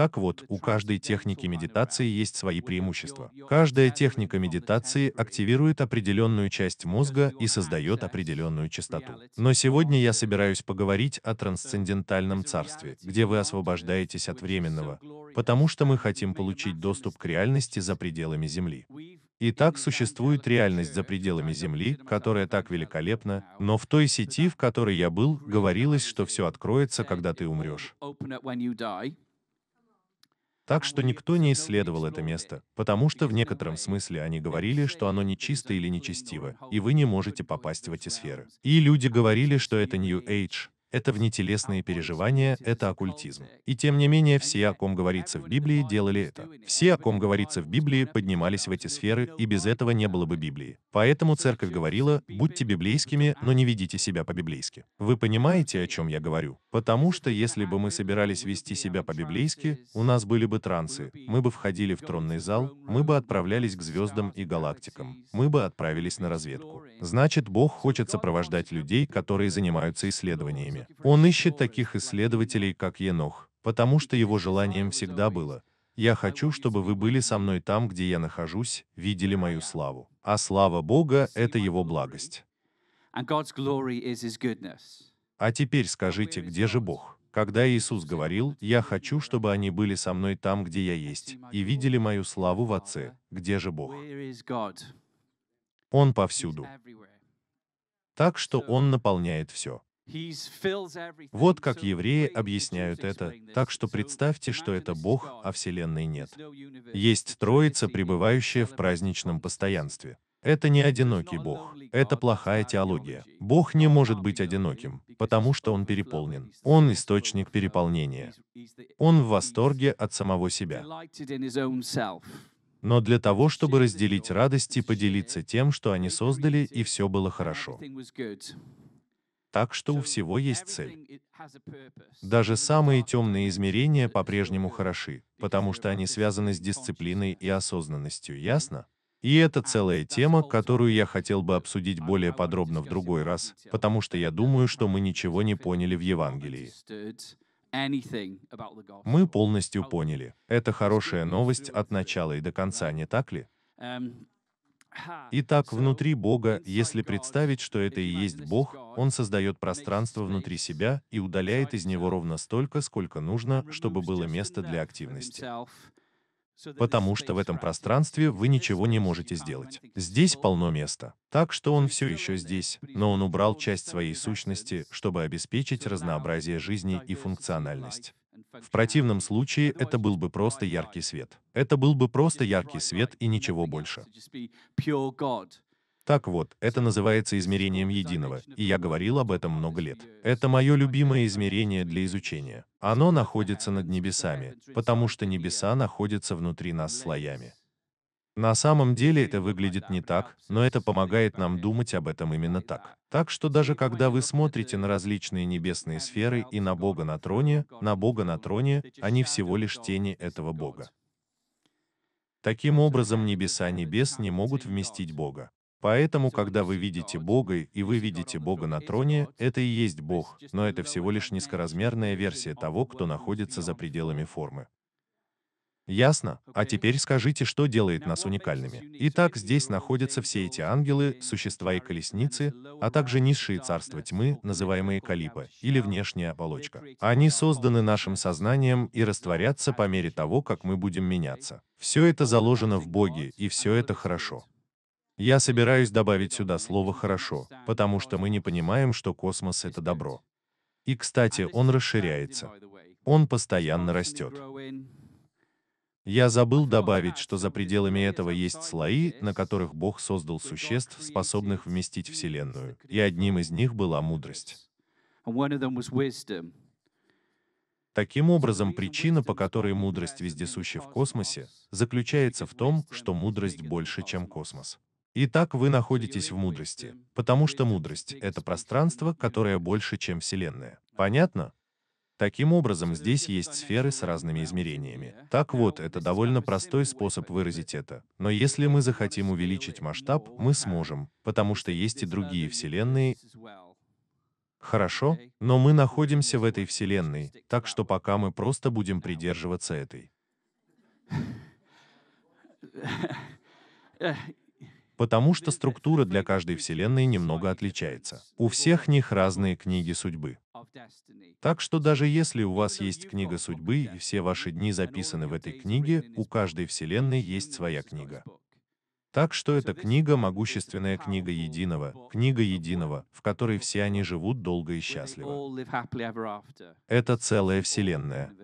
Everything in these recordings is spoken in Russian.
Так вот, у каждой техники медитации есть свои преимущества. Каждая техника медитации активирует определенную часть мозга и создает определенную частоту. Но сегодня я собираюсь поговорить о трансцендентальном царстве, где вы освобождаетесь от временного, потому что мы хотим получить доступ к реальности за пределами Земли. Итак, существует реальность за пределами Земли, которая так великолепна, но в той сети, в которой я был, говорилось, что все откроется, когда ты умрешь. Так что никто не исследовал это место, потому что в некотором смысле они говорили, что оно нечисто или нечестиво, и вы не можете попасть в эти сферы. И люди говорили, что это New Age, это внетелесные переживания, это оккультизм. И тем не менее, все, о ком говорится в Библии, делали это. Все, о ком говорится в Библии, поднимались в эти сферы, и без этого не было бы Библии. Поэтому церковь говорила, будьте библейскими, но не ведите себя по-библейски. Вы понимаете, о чем я говорю? Потому что если бы мы собирались вести себя по-библейски, у нас были бы трансы, мы бы входили в тронный зал, мы бы отправлялись к звездам и галактикам, мы бы отправились на разведку. Значит, Бог хочет сопровождать людей, которые занимаются исследованиями жизни. Он ищет таких исследователей, как Енох, потому что его желанием всегда было «Я хочу, чтобы вы были со мной там, где я нахожусь, видели мою славу». А слава Бога — это его благость. А теперь скажите, где же Бог? Когда Иисус говорил, «Я хочу, чтобы они были со мной там, где я есть, и видели мою славу в Отце», где же Бог? Он повсюду. Так что Он наполняет все. Вот как евреи объясняют это, так что представьте, что это Бог, а Вселенной нет. Есть Троица, пребывающая в праздничном постоянстве. Это не одинокий Бог. Это плохая теология. Бог не может быть одиноким, потому что Он переполнен. Он источник переполнения. Он в восторге от самого себя. Но для того, чтобы разделить радость и поделиться тем, что они создали, и все было хорошо. Так что у всего есть цель. Даже самые темные измерения по-прежнему хороши, потому что они связаны с дисциплиной и осознанностью, ясно? И это целая тема, которую я хотел бы обсудить более подробно в другой раз, потому что я думаю, что мы ничего не поняли в Евангелии. Мы полностью поняли. Это хорошая новость от начала и до конца, не так ли? Um, Итак, внутри Бога, если представить, что это и есть Бог, Он создает пространство внутри себя и удаляет из него ровно столько, сколько нужно, чтобы было место для активности. Потому что в этом пространстве вы ничего не можете сделать. Здесь полно места. Так что он все еще здесь, но он убрал часть своей сущности, чтобы обеспечить разнообразие жизни и функциональность. В противном случае это был бы просто яркий свет. Это был бы просто яркий свет и ничего больше. Так вот, это называется измерением единого, и я говорил об этом много лет. Это мое любимое измерение для изучения. Оно находится над небесами, потому что небеса находятся внутри нас слоями. На самом деле это выглядит не так, но это помогает нам думать об этом именно так. Так что даже когда вы смотрите на различные небесные сферы и на Бога на троне, на Бога на троне, они всего лишь тени этого Бога. Таким образом, небеса небес не могут вместить Бога. Поэтому, когда вы видите Бога и вы видите Бога на троне, это и есть Бог, но это всего лишь низкоразмерная версия того, кто находится за пределами формы. Ясно? А теперь скажите, что делает нас уникальными. Итак, здесь находятся все эти ангелы, существа и колесницы, а также низшие царства тьмы, называемые калипа, или внешняя оболочка. Они созданы нашим сознанием и растворятся по мере того, как мы будем меняться. Все это заложено в Боге, и все это хорошо. Я собираюсь добавить сюда слово «хорошо», потому что мы не понимаем, что космос — это добро. И, кстати, он расширяется. Он постоянно растет. Я забыл добавить, что за пределами этого есть слои, на которых Бог создал существ, способных вместить Вселенную, и одним из них была мудрость. Таким образом, причина, по которой мудрость вездесуща в космосе, заключается в том, что мудрость больше, чем космос. Итак, вы находитесь в мудрости, потому что мудрость — это пространство, которое больше, чем Вселенная. Понятно? Таким образом, здесь есть сферы с разными измерениями. Так вот, это довольно простой способ выразить это. Но если мы захотим увеличить масштаб, мы сможем, потому что есть и другие вселенные. Хорошо, но мы находимся в этой вселенной, так что пока мы просто будем придерживаться этой. потому что структура для каждой вселенной немного отличается. У всех них разные книги судьбы. Так что даже если у вас есть книга судьбы и все ваши дни записаны в этой книге, у каждой вселенной есть своя книга. Так что эта книга – могущественная книга единого, книга единого, в которой все они живут долго и счастливо. Это целая вселенная.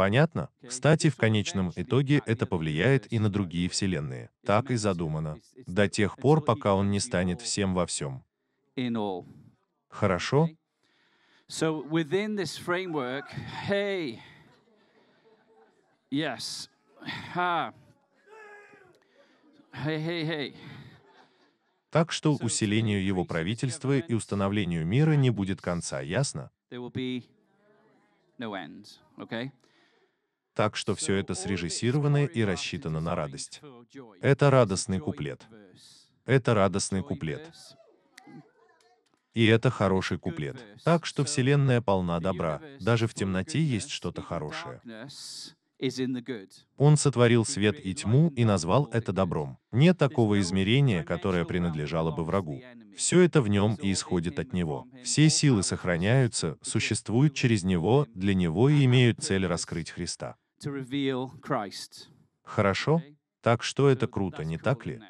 Понятно? Кстати, в конечном итоге это повлияет и на другие вселенные. Так и задумано. До тех пор, пока он не станет всем во всем. Хорошо? Так что усилению его правительства и установлению мира не будет конца, ясно? так что все это срежиссировано и рассчитано на радость. Это радостный куплет. Это радостный куплет. И это хороший куплет. Так что Вселенная полна добра, даже в темноте есть что-то хорошее. Он сотворил свет и тьму и назвал это добром. Нет такого измерения, которое принадлежало бы врагу. Все это в нем и исходит от него. Все силы сохраняются, существуют через него, для него и имеют цель раскрыть Христа. Хорошо? Так что это круто, не так ли?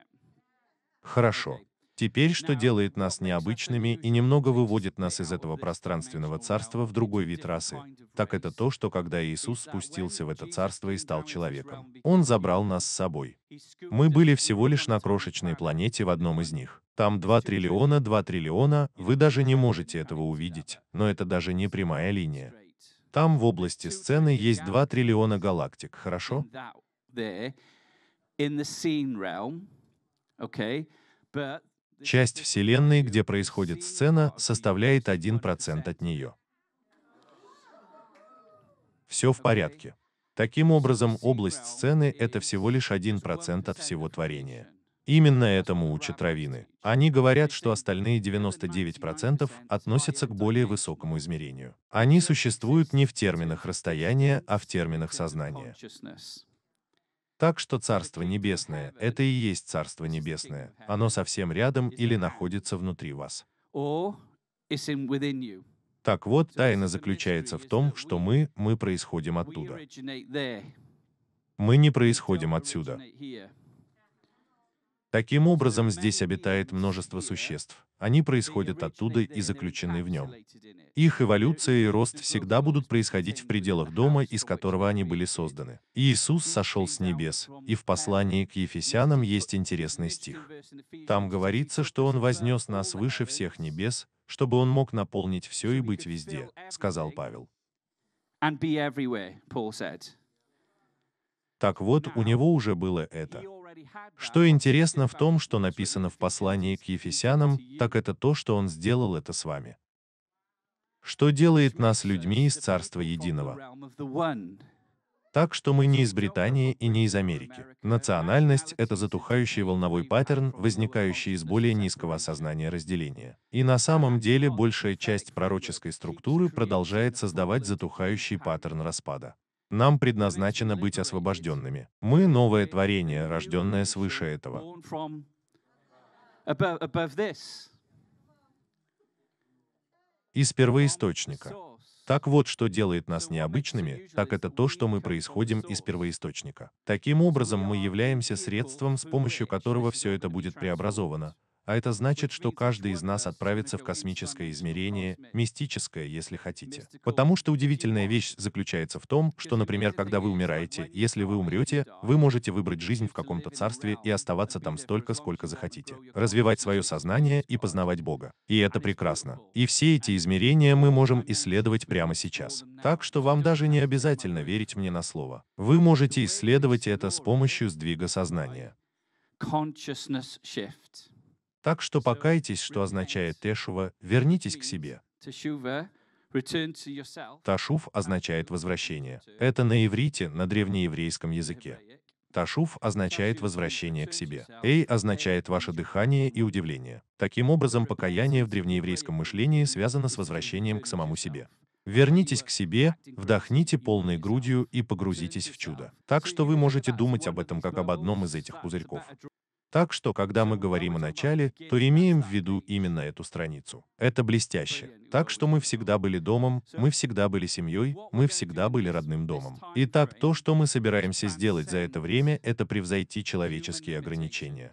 Хорошо. Теперь, что делает нас необычными и немного выводит нас из этого пространственного царства в другой вид расы, так это то, что когда Иисус спустился в это царство и стал человеком, Он забрал нас с собой. Мы были всего лишь на крошечной планете в одном из них. Там 2 триллиона, 2 триллиона, вы даже не можете этого увидеть, но это даже не прямая линия. Там в области сцены есть 2 триллиона галактик, хорошо? Часть Вселенной, где происходит сцена, составляет 1% от нее. Все в порядке. Таким образом, область сцены — это всего лишь 1% от всего творения. Именно этому учат равины. Они говорят, что остальные 99% относятся к более высокому измерению. Они существуют не в терминах расстояния, а в терминах сознания. Так что Царство Небесное — это и есть Царство Небесное. Оно совсем рядом или находится внутри вас. Так вот, тайна заключается в том, что мы, мы происходим оттуда. Мы не происходим отсюда. Таким образом, здесь обитает множество существ. Они происходят оттуда и заключены в нем. Их эволюция и рост всегда будут происходить в пределах дома, из которого они были созданы. Иисус сошел с небес, и в послании к Ефесянам есть интересный стих. Там говорится, что Он вознес нас выше всех небес, чтобы Он мог наполнить все и быть везде, сказал Павел. Так вот, у него уже было это. Что интересно в том, что написано в послании к Ефесянам, так это то, что он сделал это с вами. Что делает нас людьми из Царства Единого? Так что мы не из Британии и не из Америки. Национальность — это затухающий волновой паттерн, возникающий из более низкого осознания разделения. И на самом деле большая часть пророческой структуры продолжает создавать затухающий паттерн распада. Нам предназначено быть освобожденными. Мы новое творение, рожденное свыше этого. Из первоисточника. Так вот, что делает нас необычными, так это то, что мы происходим из первоисточника. Таким образом, мы являемся средством, с помощью которого все это будет преобразовано, а это значит, что каждый из нас отправится в космическое измерение, мистическое, если хотите. Потому что удивительная вещь заключается в том, что, например, когда вы умираете, если вы умрете, вы можете выбрать жизнь в каком-то царстве и оставаться там столько, сколько захотите. Развивать свое сознание и познавать Бога. И это прекрасно. И все эти измерения мы можем исследовать прямо сейчас. Так что вам даже не обязательно верить мне на слово. Вы можете исследовать это с помощью сдвига сознания. Consciousness shift. Так что покайтесь, что означает Тешува, вернитесь к себе. Ташув означает возвращение. Это на иврите, на древнееврейском языке. Ташув означает возвращение к себе. Эй означает ваше дыхание и удивление. Таким образом, покаяние в древнееврейском мышлении связано с возвращением к самому себе. Вернитесь к себе, вдохните полной грудью и погрузитесь в чудо. Так что вы можете думать об этом как об одном из этих пузырьков. Так что, когда мы говорим о начале, то имеем в виду именно эту страницу. Это блестяще. Так что мы всегда были домом, мы всегда были семьей, мы всегда были родным домом. Итак, то, что мы собираемся сделать за это время, это превзойти человеческие ограничения.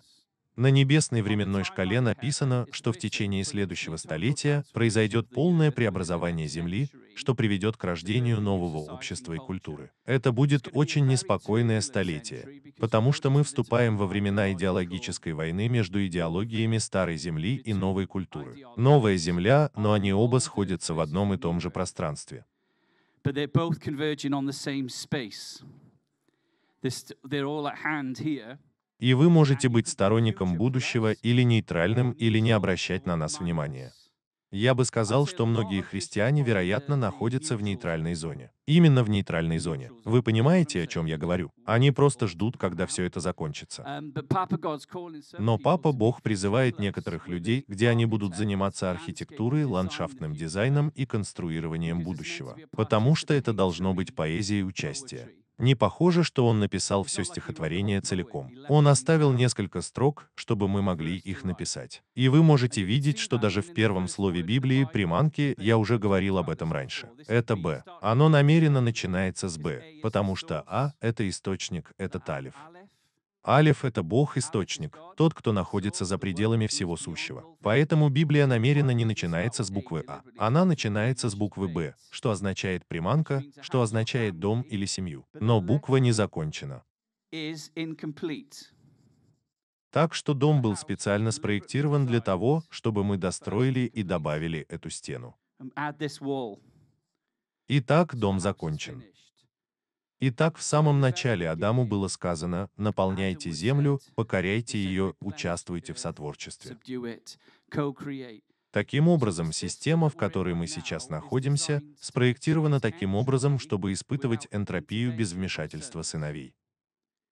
На небесной временной шкале написано, что в течение следующего столетия произойдет полное преобразование Земли, что приведет к рождению нового общества и культуры. Это будет очень неспокойное столетие, потому что мы вступаем во времена идеологической войны между идеологиями старой земли и новой культуры. Новая земля, но они оба сходятся в одном и том же пространстве. И вы можете быть сторонником будущего или нейтральным, или не обращать на нас внимания. Я бы сказал, что многие христиане, вероятно, находятся в нейтральной зоне. Именно в нейтральной зоне. Вы понимаете, о чем я говорю? Они просто ждут, когда все это закончится. Эм, Но Папа Бог призывает некоторых людей, где они будут заниматься архитектурой, ландшафтным дизайном и конструированием будущего. Потому что это должно быть поэзией участия. Не похоже, что он написал все стихотворение целиком. Он оставил несколько строк, чтобы мы могли их написать. И вы можете видеть, что даже в первом слове Библии приманки, я уже говорил об этом раньше. Это Б. Оно намеренно начинается с Б, потому что А – это источник, это талиф. Алиф – это Бог источник, тот, кто находится за пределами всего сущего. Поэтому Библия намеренно не начинается с буквы А. Она начинается с буквы Б, что означает приманка, что означает дом или семью. Но буква не закончена. Так что дом был специально спроектирован для того, чтобы мы достроили и добавили эту стену. Um, Итак, дом закончен. Итак, в самом начале Адаму было сказано, наполняйте землю, покоряйте ее, участвуйте в сотворчестве. Таким образом, система, в которой мы сейчас находимся, спроектирована таким образом, чтобы испытывать энтропию без вмешательства сыновей.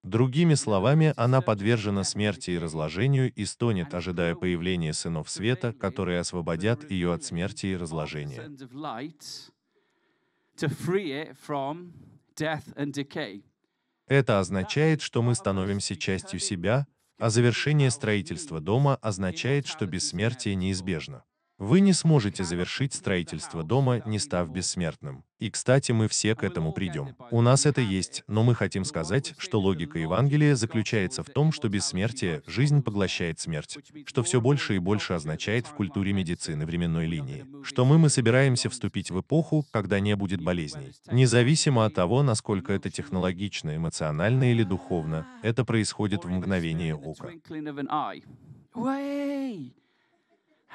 Другими словами, она подвержена смерти и разложению и стонет, ожидая появления сынов света, которые освободят ее от смерти и разложения. Это означает, что мы становимся частью себя, а завершение строительства дома означает, что бессмертие неизбежно. Вы не сможете завершить строительство дома, не став бессмертным. И, кстати, мы все к этому придем. У нас это есть, но мы хотим сказать, что логика Евангелия заключается в том, что бессмертие, жизнь поглощает смерть, что все больше и больше означает в культуре медицины временной линии, что мы мы собираемся вступить в эпоху, когда не будет болезней. Независимо от того, насколько это технологично, эмоционально или духовно, это происходит в мгновение ока.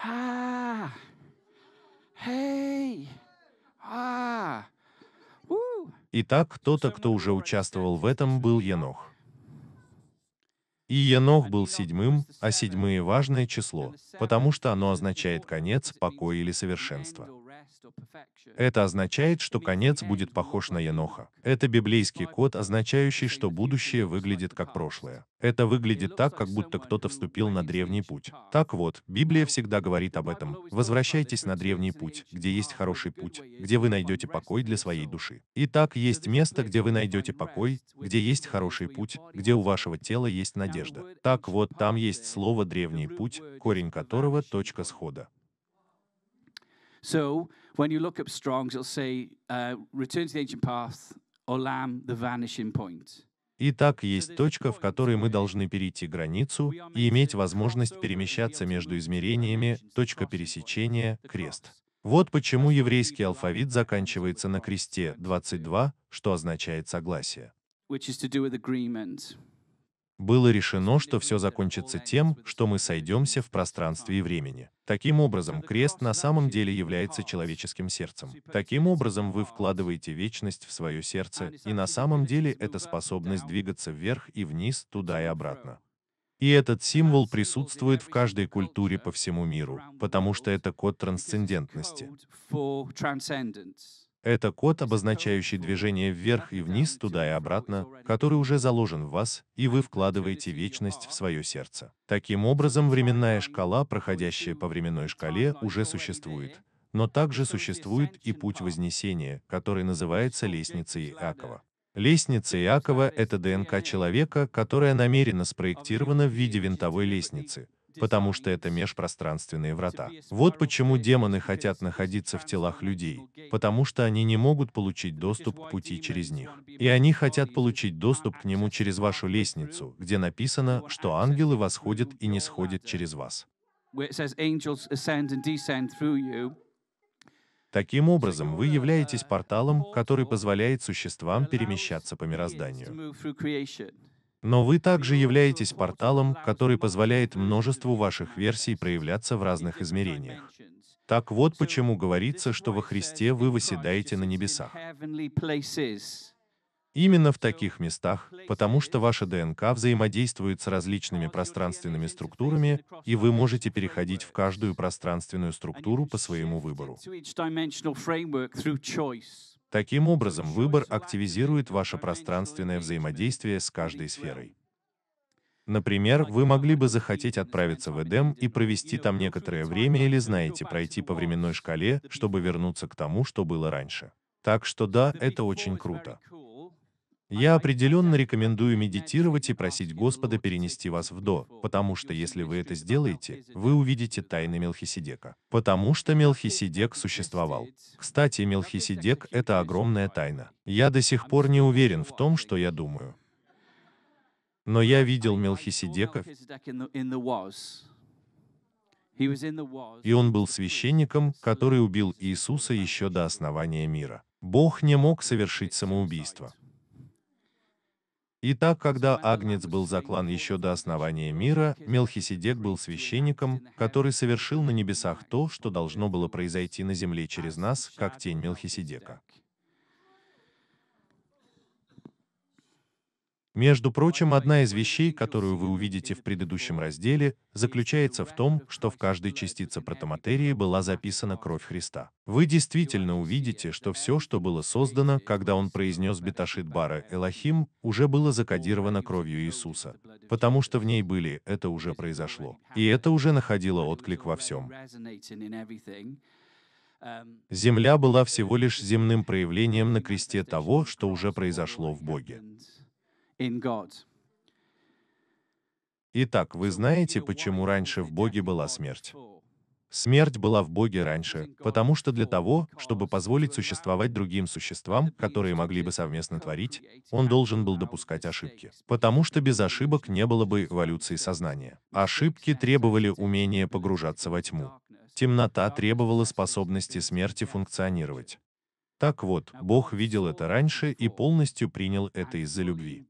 А, хей, а. Итак, кто-то, кто уже участвовал в этом, был Енох. И Енох был седьмым, а седьмые важное число, потому что оно означает конец, покой или совершенство. Это означает, что конец будет похож на Еноха. Это библейский код, означающий, что будущее выглядит как прошлое. Это выглядит так, как будто кто-то вступил на древний путь. Так вот, Библия всегда говорит об этом. Возвращайтесь на древний путь, где есть хороший путь, где вы найдете покой для своей души. Итак, есть место, где вы найдете покой, где есть хороший путь, где у вашего тела есть надежда. Так вот, там есть слово «древний путь», корень которого — точка схода. So when you look up Strong's, it'll say, uh, return to the ancient path, Olam, the vanishing point. Итак, есть точка, в которой мы должны перейти границу и иметь возможность перемещаться между измерениями, точка пересечения, крест. Вот почему еврейский алфавит заканчивается на кресте 22, что означает согласие было решено, что все закончится тем, что мы сойдемся в пространстве и времени. Таким образом, крест на самом деле является человеческим сердцем. Таким образом, вы вкладываете вечность в свое сердце, и на самом деле это способность двигаться вверх и вниз, туда и обратно. И этот символ присутствует в каждой культуре по всему миру, потому что это код трансцендентности. Это код, обозначающий движение вверх и вниз, туда и обратно, который уже заложен в вас, и вы вкладываете вечность в свое сердце. Таким образом, временная шкала, проходящая по временной шкале, уже существует. Но также существует и путь вознесения, который называется лестницей Иакова. Лестница Иакова – это ДНК человека, которая намеренно спроектирована в виде винтовой лестницы – потому что это межпространственные врата. Вот почему демоны хотят находиться в телах людей, потому что они не могут получить доступ к пути а через них. И они хотят получить доступ к нему через вашу лестницу, где написано, что ангелы восходят и не сходят через вас. Таким образом, вы uh, являетесь порталом, который позволяет существам перемещаться по мирозданию. Но вы также являетесь порталом, который позволяет множеству ваших версий проявляться в разных измерениях. Так вот почему говорится, что во Христе вы восседаете на небесах. Именно в таких местах, потому что ваша ДНК взаимодействует с различными пространственными структурами, и вы можете переходить в каждую пространственную структуру по своему выбору. Таким образом, выбор активизирует ваше пространственное взаимодействие с каждой сферой. Например, вы могли бы захотеть отправиться в Эдем и провести там некоторое время или, знаете, пройти по временной шкале, чтобы вернуться к тому, что было раньше. Так что да, это очень круто. Я определенно рекомендую медитировать и просить Господа перенести вас в до, потому что если вы это сделаете, вы увидите тайны Мелхиседека. Потому что Мелхиседек существовал. Кстати, Мелхиседек — это огромная тайна. Я до сих пор не уверен в том, что я думаю. Но я видел Мелхиседеков, и он был священником, который убил Иисуса еще до основания мира. Бог не мог совершить самоубийство. Итак, когда Агнец был заклан еще до основания мира, Мелхиседек был священником, который совершил на небесах то, что должно было произойти на земле через нас, как тень Мелхиседека. Между прочим, одна из вещей, которую вы увидите в предыдущем разделе, заключается в том, что в каждой частице протоматерии была записана кровь Христа. Вы действительно увидите, что все, что было создано, когда он произнес Беташит Бара Элохим, уже было закодировано кровью Иисуса, потому что в ней были, это уже произошло. И это уже находило отклик во всем. Земля была всего лишь земным проявлением на кресте того, что уже произошло в Боге. Итак, вы знаете, почему раньше в Боге была смерть? Смерть была в Боге раньше, потому что для того, чтобы позволить существовать другим существам, которые могли бы совместно творить, он должен был допускать ошибки. Потому что без ошибок не было бы эволюции сознания. Ошибки требовали умения погружаться во тьму. Темнота требовала способности смерти функционировать. Так вот, Бог видел это раньше и полностью принял это из-за любви.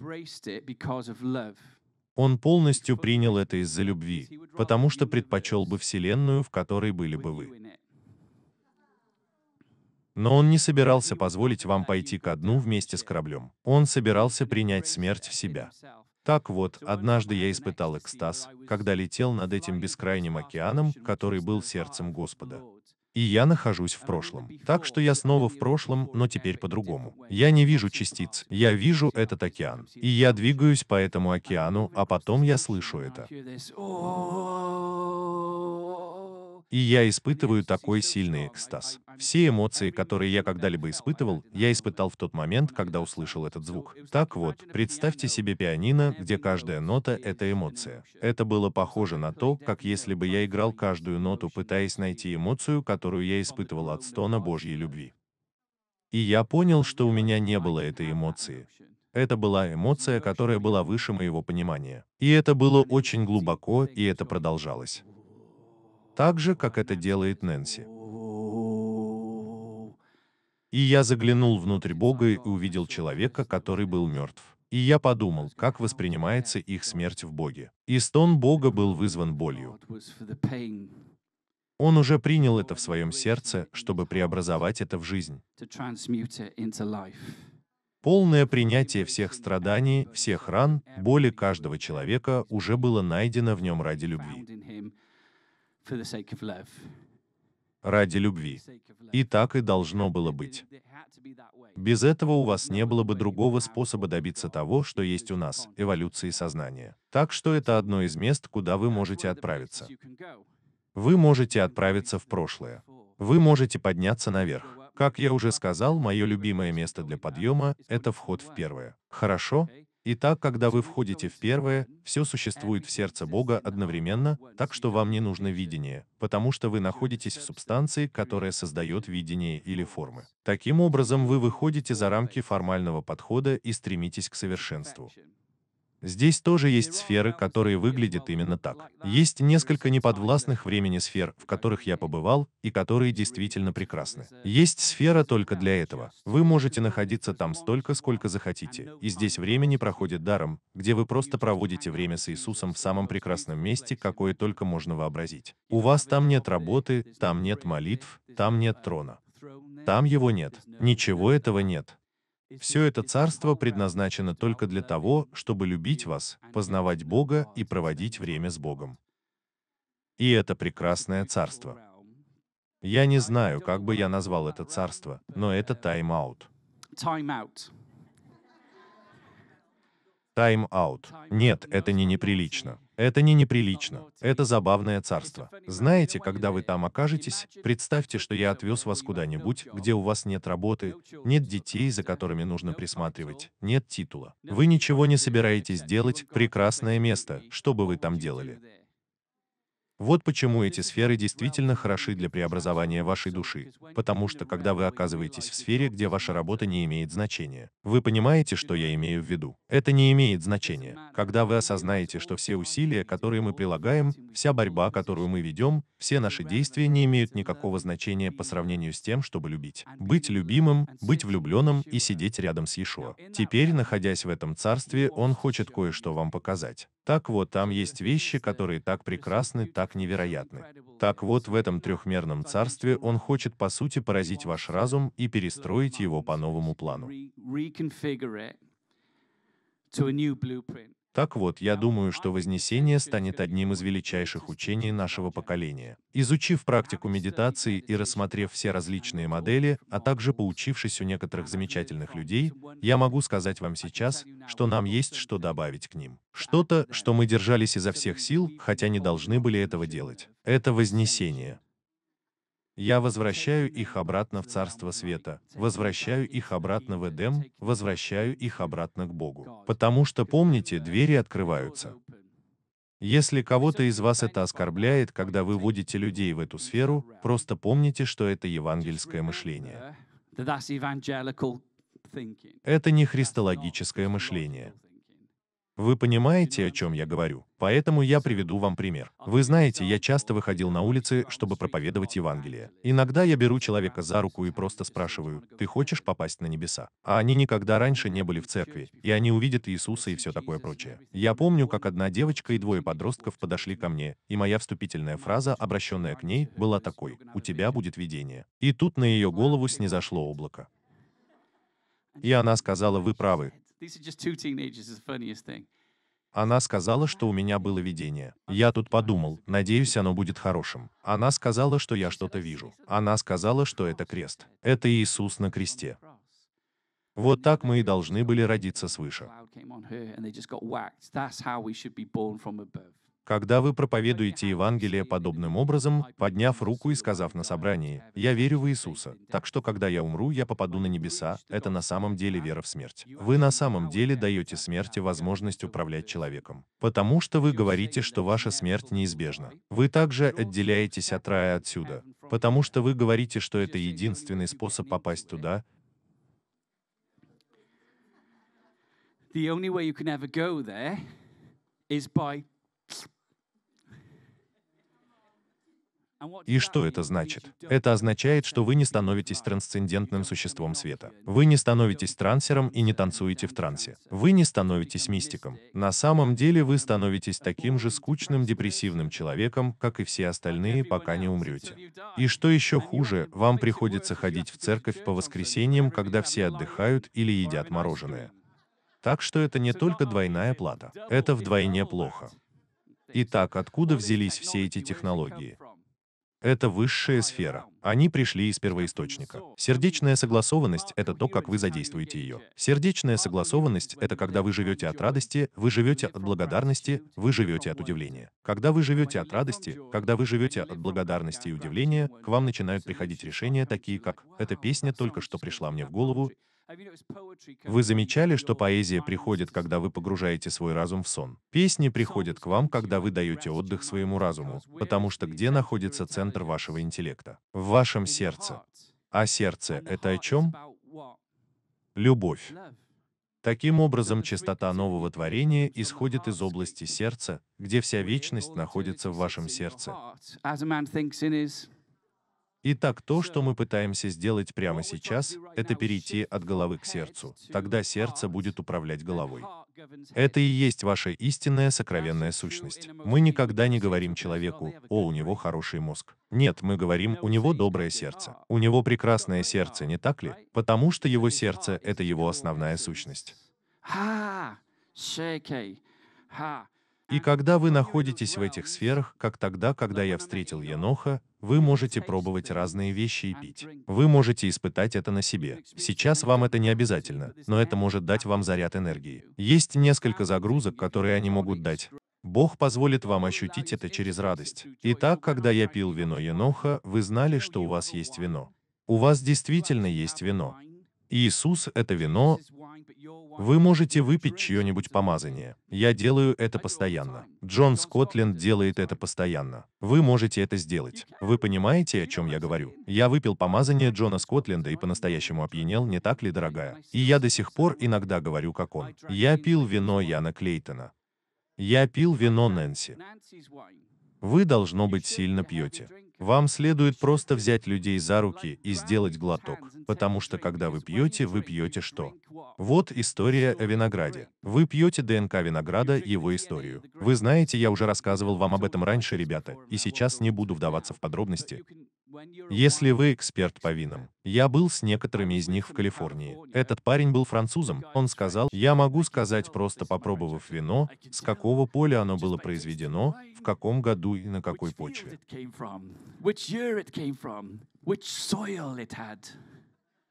Он полностью принял это из-за любви, потому что предпочел бы Вселенную, в которой были бы вы. Но он не собирался позволить вам пойти ко дну вместе с кораблем. Он собирался принять смерть в себя. Так вот, однажды я испытал экстаз, когда летел над этим бескрайним океаном, который был сердцем Господа и я нахожусь в прошлом. Так что я снова в прошлом, но теперь по-другому. Я не вижу частиц, я вижу этот океан. И я двигаюсь по этому океану, а потом я слышу это и я испытываю такой сильный экстаз. Все эмоции, которые я когда-либо испытывал, я испытал в тот момент, когда услышал этот звук. Так вот, представьте себе пианино, где каждая нота — это эмоция. Это было похоже на то, как если бы я играл каждую ноту, пытаясь найти эмоцию, которую я испытывал от стона Божьей любви. И я понял, что у меня не было этой эмоции. Это была эмоция, которая была выше моего понимания. И это было очень глубоко, и это продолжалось так же, как это делает Нэнси. И я заглянул внутрь Бога и увидел человека, который был мертв. И я подумал, как воспринимается их смерть в Боге. И стон Бога был вызван болью. Он уже принял это в своем сердце, чтобы преобразовать это в жизнь. Полное принятие всех страданий, всех ран, боли каждого человека уже было найдено в нем ради любви ради любви. И так и должно было быть. Без этого у вас не было бы другого способа добиться того, что есть у нас, эволюции сознания. Так что это одно из мест, куда вы можете отправиться. Вы можете отправиться в прошлое. Вы можете подняться наверх. Как я уже сказал, мое любимое место для подъема – это вход в первое. Хорошо? Итак, когда вы входите в первое, все существует в сердце Бога одновременно, так что вам не нужно видение, потому что вы находитесь в субстанции, которая создает видение или формы. Таким образом, вы выходите за рамки формального подхода и стремитесь к совершенству. Здесь тоже есть сферы, которые выглядят именно так. Есть несколько неподвластных времени сфер, в которых я побывал, и которые действительно прекрасны. Есть сфера только для этого. Вы можете находиться там столько, сколько захотите, и здесь время не проходит даром, где вы просто проводите время с Иисусом в самом прекрасном месте, какое только можно вообразить. У вас там нет работы, там нет молитв, там нет трона. Там его нет. Ничего этого нет. Все это царство предназначено только для того, чтобы любить вас, познавать Бога и проводить время с Богом. И это прекрасное царство. Я не знаю, как бы я назвал это царство, но это тайм-аут. Тайм-аут. Нет, это не неприлично. Это не неприлично. Это забавное царство. Знаете, когда вы там окажетесь, представьте, что я отвез вас куда-нибудь, где у вас нет работы, нет детей, за которыми нужно присматривать, нет титула. Вы ничего не собираетесь делать, прекрасное место, что бы вы там делали. Вот почему эти сферы действительно хороши для преобразования вашей души, потому что когда вы оказываетесь в сфере, где ваша работа не имеет значения, вы понимаете, что я имею в виду. Это не имеет значения. Когда вы осознаете, что все усилия, которые мы прилагаем, вся борьба, которую мы ведем, все наши действия не имеют никакого значения по сравнению с тем, чтобы любить. Быть любимым, быть влюбленным и сидеть рядом с Ешо. Теперь, находясь в этом царстве, он хочет кое-что вам показать. Так вот, там есть вещи, которые так прекрасны, так так невероятны. Так вот, в этом трехмерном царстве он хочет по сути поразить ваш разум и перестроить его по новому плану. Так вот, я думаю, что Вознесение станет одним из величайших учений нашего поколения. Изучив практику медитации и рассмотрев все различные модели, а также поучившись у некоторых замечательных людей, я могу сказать вам сейчас, что нам есть что добавить к ним. Что-то, что мы держались изо всех сил, хотя не должны были этого делать. Это Вознесение. Я возвращаю их обратно в Царство Света, возвращаю их обратно в Эдем, возвращаю их обратно к Богу. Потому что, помните, двери открываются. Если кого-то из вас это оскорбляет, когда вы водите людей в эту сферу, просто помните, что это евангельское мышление. Это не христологическое мышление. Вы понимаете, о чем я говорю? Поэтому я приведу вам пример. Вы знаете, я часто выходил на улицы, чтобы проповедовать Евангелие. Иногда я беру человека за руку и просто спрашиваю, ты хочешь попасть на небеса? А они никогда раньше не были в церкви, и они увидят Иисуса и все такое прочее. Я помню, как одна девочка и двое подростков подошли ко мне, и моя вступительная фраза, обращенная к ней, была такой «У тебя будет видение». И тут на ее голову снизошло облако. И она сказала, вы правы, она сказала, что у меня было видение. Я тут подумал, надеюсь, оно будет хорошим. Она сказала, что я что-то вижу. Она сказала, что это крест. Это Иисус на кресте. Вот так мы и должны были родиться свыше. Когда вы проповедуете Евангелие подобным образом, подняв руку и сказав на собрании, «Я верю в Иисуса, так что когда я умру, я попаду на небеса», это на самом деле вера в смерть. Вы на самом деле даете смерти возможность управлять человеком. Потому что вы говорите, что ваша смерть неизбежна. Вы также отделяетесь от рая отсюда. Потому что вы говорите, что это единственный способ попасть туда, The only way you can ever go there is by И что это значит? Это означает, что вы не становитесь трансцендентным существом света. Вы не становитесь трансером и не танцуете в трансе. Вы не становитесь мистиком. На самом деле вы становитесь таким же скучным, депрессивным человеком, как и все остальные, пока не умрете. И что еще хуже, вам приходится ходить в церковь по воскресеньям, когда все отдыхают или едят мороженое. Так что это не только двойная плата. Это вдвойне плохо. Итак, откуда взялись все эти технологии? Это высшая сфера. Они пришли из первоисточника. Сердечная согласованность – это то, как вы задействуете ее. Сердечная согласованность – это когда вы живете от радости, вы живете от благодарности, вы живете от удивления. Когда вы живете от радости, когда вы живете от благодарности и удивления, к вам начинают приходить решения такие, как «эта песня только что пришла мне в голову, вы замечали, что поэзия приходит, когда вы погружаете свой разум в сон. Песни приходят к вам, когда вы даете отдых своему разуму, потому что где находится центр вашего интеллекта? В вашем сердце. А сердце — это о чем? Любовь. Таким образом, чистота нового творения исходит из области сердца, где вся вечность находится в вашем сердце. Итак, то, что мы пытаемся сделать прямо сейчас, это перейти от головы к сердцу. Тогда сердце будет управлять головой. Это и есть ваша истинная сокровенная сущность. Мы никогда не говорим человеку, о, у него хороший мозг. Нет, мы говорим, у него доброе сердце. У него прекрасное сердце, не так ли? Потому что его сердце — это его основная сущность. И когда вы находитесь в этих сферах, как тогда, когда я встретил Еноха, вы можете пробовать разные вещи и пить. Вы можете испытать это на себе. Сейчас вам это не обязательно, но это может дать вам заряд энергии. Есть несколько загрузок, которые они могут дать. Бог позволит вам ощутить это через радость. Итак, когда я пил вино Еноха, вы знали, что у вас есть вино. У вас действительно есть вино. Иисус — это вино, вы можете выпить чье-нибудь помазание. Я делаю это постоянно. Джон Скотленд делает это постоянно. Вы можете это сделать. Вы понимаете, о чем я говорю? Я выпил помазание Джона Скотленда и по-настоящему опьянел, не так ли, дорогая? И я до сих пор иногда говорю, как он. Я пил вино Яна Клейтона. Я пил вино Нэнси. Вы, должно быть, сильно пьете. Вам следует просто взять людей за руки и сделать глоток, потому что когда вы пьете, вы пьете что? Вот история о винограде. Вы пьете ДНК винограда, и его историю. Вы знаете, я уже рассказывал вам об этом раньше, ребята, и сейчас не буду вдаваться в подробности. Если вы эксперт по винам, я был с некоторыми из них в Калифорнии. Этот парень был французом. Он сказал, я могу сказать, просто попробовав вино, с какого поля оно было произведено, в каком году и на какой почве.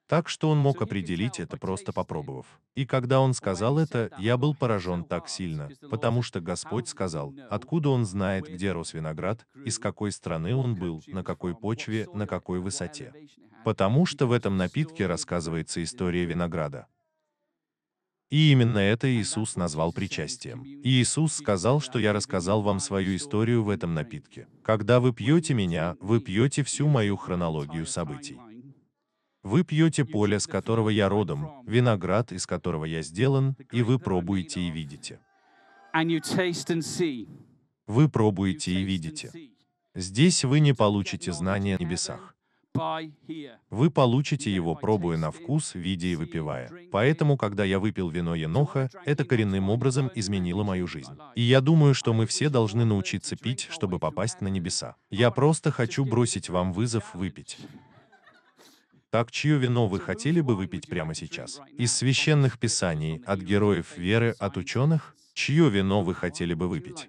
Так что он мог определить это просто попробовав. И когда он сказал это, я был поражен так сильно, потому что Господь сказал, э, откуда он знает, где рос виноград, из какой страны он был, на какой почве, на какой высоте. Потому что в этом напитке рассказывается история винограда. И именно это Иисус назвал причастием. И Иисус сказал, что я рассказал вам свою историю в этом напитке. Когда вы пьете меня, вы пьете всю мою хронологию событий. Вы пьете поле, с которого я родом, виноград, из которого я сделан, и вы пробуете и видите. Вы пробуете и видите. Здесь вы не получите знания о небесах. Вы получите его, пробуя на вкус, видя и выпивая. Поэтому, когда я выпил вино Еноха, это коренным образом изменило мою жизнь. И я думаю, что мы все должны научиться пить, чтобы попасть на небеса. Я просто хочу бросить вам вызов выпить. Так, чье вино вы хотели бы выпить прямо сейчас? Из священных писаний, от героев веры, от ученых? Чье вино вы хотели бы выпить?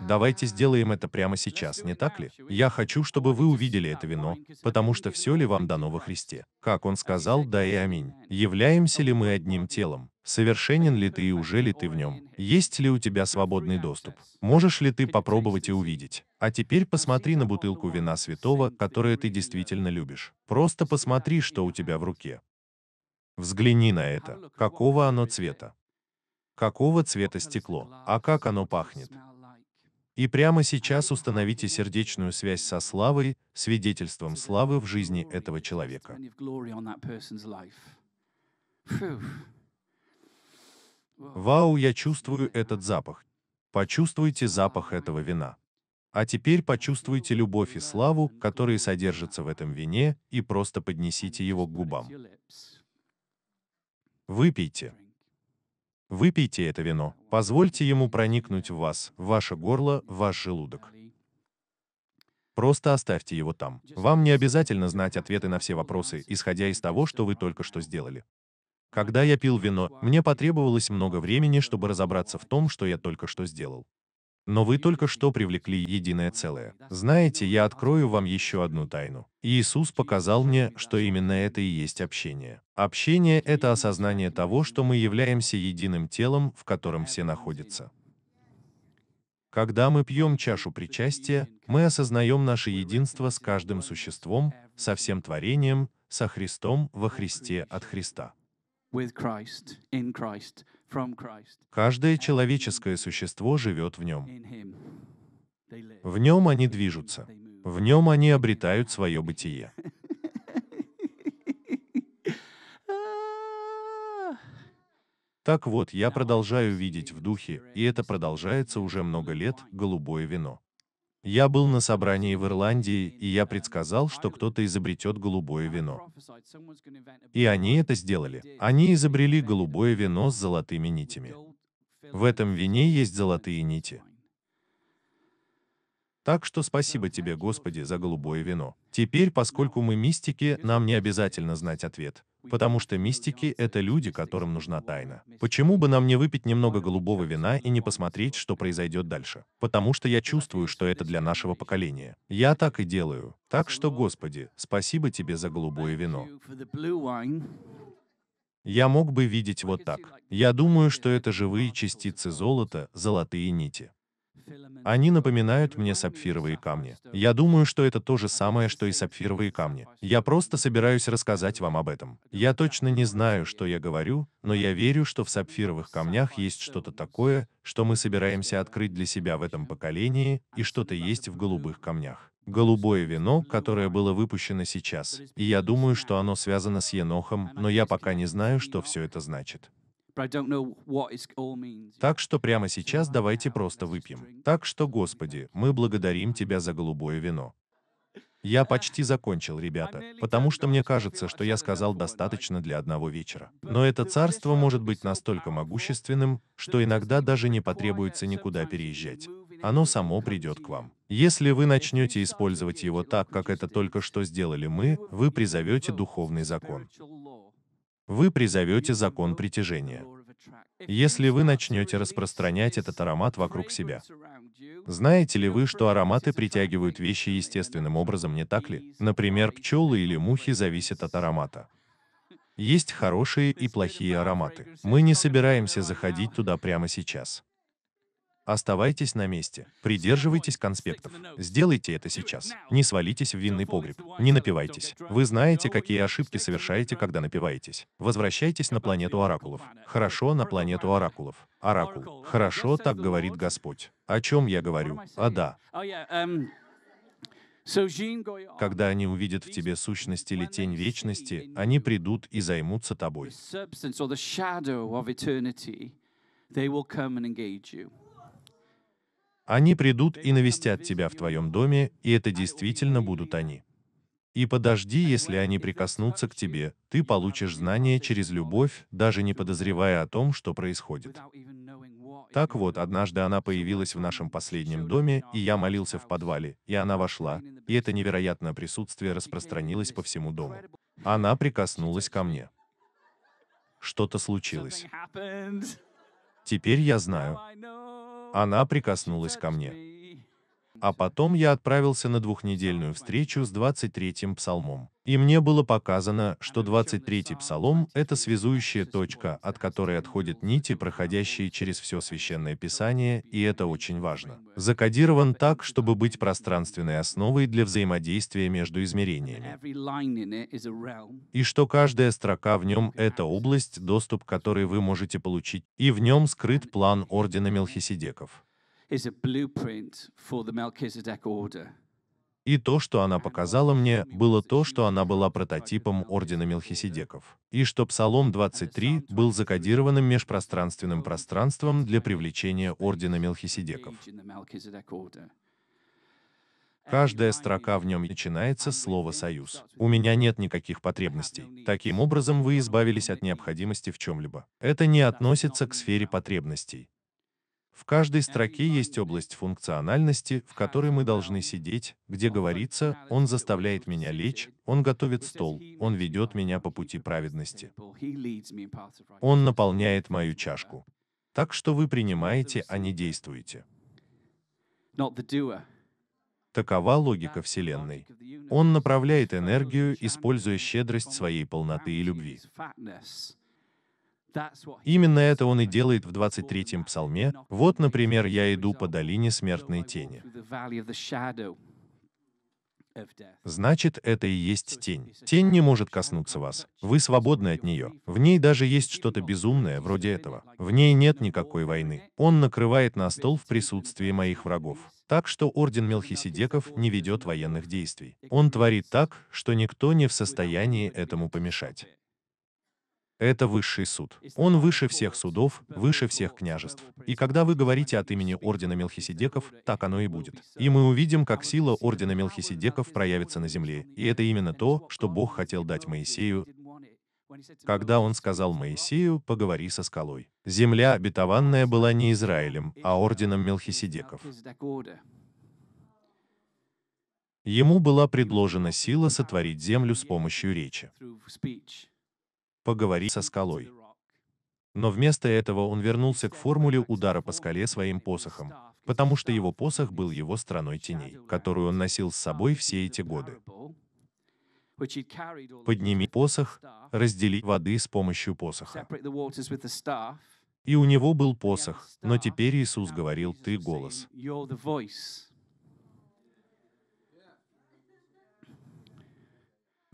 Давайте сделаем это прямо сейчас, не так ли? Я хочу, чтобы вы увидели это вино, потому что все ли вам дано во Христе? Как он сказал, да и аминь. Являемся ли мы одним телом? Совершенен ли ты и уже ли ты в нем? Есть ли у тебя свободный доступ? Можешь ли ты попробовать и увидеть? А теперь посмотри на бутылку вина святого, которое ты действительно любишь. Просто посмотри, что у тебя в руке. Взгляни на это. Какого оно цвета? Какого цвета стекло? А как оно пахнет? И прямо сейчас установите сердечную связь со славой, свидетельством славы в жизни этого человека. Вау, я чувствую этот запах. Почувствуйте запах этого вина. А теперь почувствуйте любовь и славу, которые содержатся в этом вине, и просто поднесите его к губам. Выпейте. Выпейте это вино, позвольте ему проникнуть в вас, в ваше горло, в ваш желудок. Просто оставьте его там. Вам не обязательно знать ответы на все вопросы, исходя из того, что вы только что сделали. Когда я пил вино, мне потребовалось много времени, чтобы разобраться в том, что я только что сделал. Но вы только что привлекли единое целое. Знаете, я открою вам еще одну тайну. Иисус показал мне, что именно это и есть общение. Общение – это осознание того, что мы являемся единым телом, в котором все находятся. Когда мы пьем чашу причастия, мы осознаем наше единство с каждым существом, со всем творением, со Христом во Христе от Христа. Каждое человеческое существо живет в нем. В нем они движутся. В нем они обретают свое бытие. Так вот, я продолжаю видеть в духе, и это продолжается уже много лет, голубое вино. Я был на собрании в Ирландии, и я предсказал, что кто-то изобретет голубое вино. И они это сделали. Они изобрели голубое вино с золотыми нитями. В этом вине есть золотые нити. Так что спасибо тебе, Господи, за голубое вино. Теперь, поскольку мы мистики, нам не обязательно знать ответ. Потому что мистики — это люди, которым нужна тайна. Почему бы нам не выпить немного голубого вина и не посмотреть, что произойдет дальше? Потому что я чувствую, что это для нашего поколения. Я так и делаю. Так что, Господи, спасибо тебе за голубое вино. Я мог бы видеть вот так. Я думаю, что это живые частицы золота, золотые нити. Они напоминают мне сапфировые камни. Я думаю, что это то же самое, что и сапфировые камни. Я просто собираюсь рассказать вам об этом. Я точно не знаю, что я говорю, но я верю, что в сапфировых камнях есть что-то такое, что мы собираемся открыть для себя в этом поколении, и что-то есть в голубых камнях. Голубое вино, которое было выпущено сейчас, и я думаю, что оно связано с Енохом, но я пока не знаю, что все это значит. Так что прямо сейчас давайте просто выпьем. Так что, Господи, мы благодарим Тебя за голубое вино. Я почти закончил, ребята, потому что мне кажется, что я сказал достаточно для одного вечера. Но это царство может быть настолько могущественным, что иногда даже не потребуется никуда переезжать. Оно само придет к вам. Если вы начнете использовать его так, как это только что сделали мы, вы призовете духовный закон вы призовете закон притяжения. Если вы начнете распространять этот аромат вокруг себя. Знаете ли вы, что ароматы притягивают вещи естественным образом, не так ли? Например, пчелы или мухи зависят от аромата. Есть хорошие и плохие ароматы. Мы не собираемся заходить туда прямо сейчас. Оставайтесь на месте, придерживайтесь конспектов. Сделайте это сейчас. Не свалитесь в винный погреб, не напивайтесь. Вы знаете, какие ошибки совершаете, когда напиваетесь. Возвращайтесь на планету оракулов. Хорошо, на планету оракулов. Оракул. Хорошо, так говорит Господь. О чем я говорю? А да. Когда они увидят в тебе сущность или тень вечности, они придут и займутся тобой. Они придут и навестят тебя в твоем доме, и это действительно будут они. И подожди, если они прикоснутся к тебе, ты получишь знание через любовь, даже не подозревая о том, что происходит. Так вот, однажды она появилась в нашем последнем доме, и я молился в подвале, и она вошла, и это невероятное присутствие распространилось по всему дому. Она прикоснулась ко мне. Что-то случилось. Теперь я знаю. Она прикоснулась ко мне. А потом я отправился на двухнедельную встречу с 23-м псалмом. И мне было показано, что 23-й псалом – это связующая точка, от которой отходят нити, проходящие через все священное писание, и это очень важно. Закодирован так, чтобы быть пространственной основой для взаимодействия между измерениями. И что каждая строка в нем – это область, доступ к которой вы можете получить, и в нем скрыт план Ордена Мелхиседеков is a blueprint for the Melchizedek order. И то, что она показала мне, было то, что она была прототипом Ордена Мелхиседеков. И что Псалом 23 был закодированным межпространственным пространством для привлечения Ордена Мелхиседеков. Каждая строка в нем начинается с слова «союз». У меня нет никаких потребностей. Таким образом, вы избавились от необходимости в чем-либо. Это не относится к сфере потребностей. В каждой строке есть область функциональности, в которой мы должны сидеть, где говорится «Он заставляет меня лечь», «Он готовит стол», «Он ведет меня по пути праведности», «Он наполняет мою чашку». Так что вы принимаете, а не действуете. Такова логика Вселенной. Он направляет энергию, используя щедрость своей полноты и любви. Именно это он и делает в 23-м псалме. Вот, например, «Я иду по долине смертной тени». Значит, это и есть тень. Тень не может коснуться вас. Вы свободны от нее. В ней даже есть что-то безумное, вроде этого. В ней нет никакой войны. Он накрывает на стол в присутствии моих врагов. Так что орден Мелхиседеков не ведет военных действий. Он творит так, что никто не в состоянии этому помешать. Это высший суд. Он выше всех судов, выше всех княжеств. И когда вы говорите от имени Ордена Мелхиседеков, так оно и будет. И мы увидим, как сила Ордена Мелхиседеков проявится на земле. И это именно то, что Бог хотел дать Моисею, когда он сказал Моисею «поговори со скалой». Земля обетованная была не Израилем, а орденом Мелхиседеков. Ему была предложена сила сотворить землю с помощью речи поговорить со скалой. Но вместо этого он вернулся к формуле удара по скале своим посохом, потому что его посох был его страной теней, которую он носил с собой все эти годы. Подними посох, раздели воды с помощью посоха. И у него был посох, но теперь Иисус говорил «ты голос».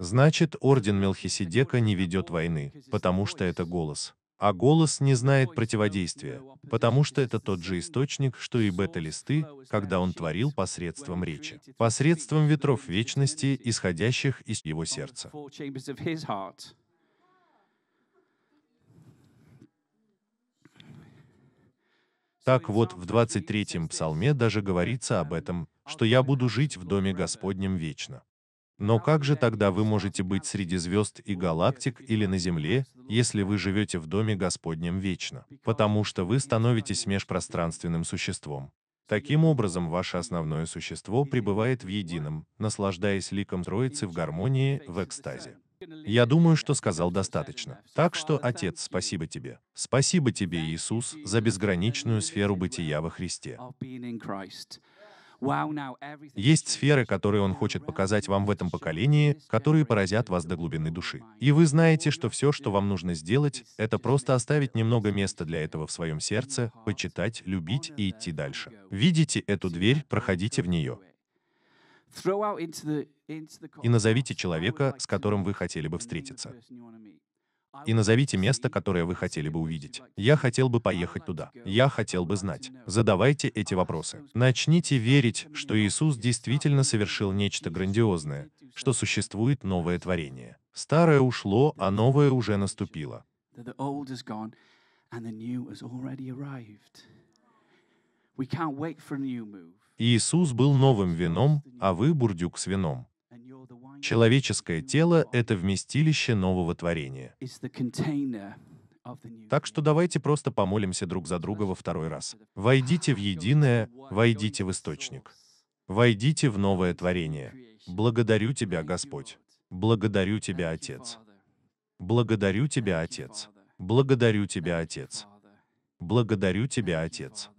Значит, орден Мелхиседека не ведет войны, потому что это голос. А голос не знает противодействия, потому что это тот же источник, что и бета-листы, когда он творил посредством речи, посредством ветров вечности, исходящих из его сердца. Так вот, в 23-м псалме даже говорится об этом, что «я буду жить в доме Господнем вечно». Но как же тогда вы можете быть среди звезд и галактик или на Земле, если вы живете в доме Господнем вечно? Потому что вы становитесь межпространственным существом. Таким образом, ваше основное существо пребывает в едином, наслаждаясь ликом Троицы в гармонии, в экстазе. Я думаю, что сказал достаточно. Так что, Отец, спасибо тебе. Спасибо тебе, Иисус, за безграничную сферу бытия во Христе. Есть сферы, которые он хочет показать вам в этом поколении, которые поразят вас до глубины души. И вы знаете, что все, что вам нужно сделать, это просто оставить немного места для этого в своем сердце, почитать, любить и идти дальше. Видите эту дверь, проходите в нее. И назовите человека, с которым вы хотели бы встретиться. И назовите место, которое вы хотели бы увидеть. Я хотел бы поехать туда. Я хотел бы знать. Задавайте эти вопросы. Начните верить, что Иисус действительно совершил нечто грандиозное, что существует новое творение. Старое ушло, а новое уже наступило. Иисус был новым вином, а вы бурдюк с вином. Человеческое тело — это вместилище нового творения. Так что давайте просто помолимся друг за друга во второй раз. Войдите в единое, войдите в источник. Войдите в новое творение. Благодарю Тебя, Господь. Благодарю Тебя, Отец. Благодарю Тебя, Отец. Благодарю Тебя, Отец. Благодарю Тебя, Отец.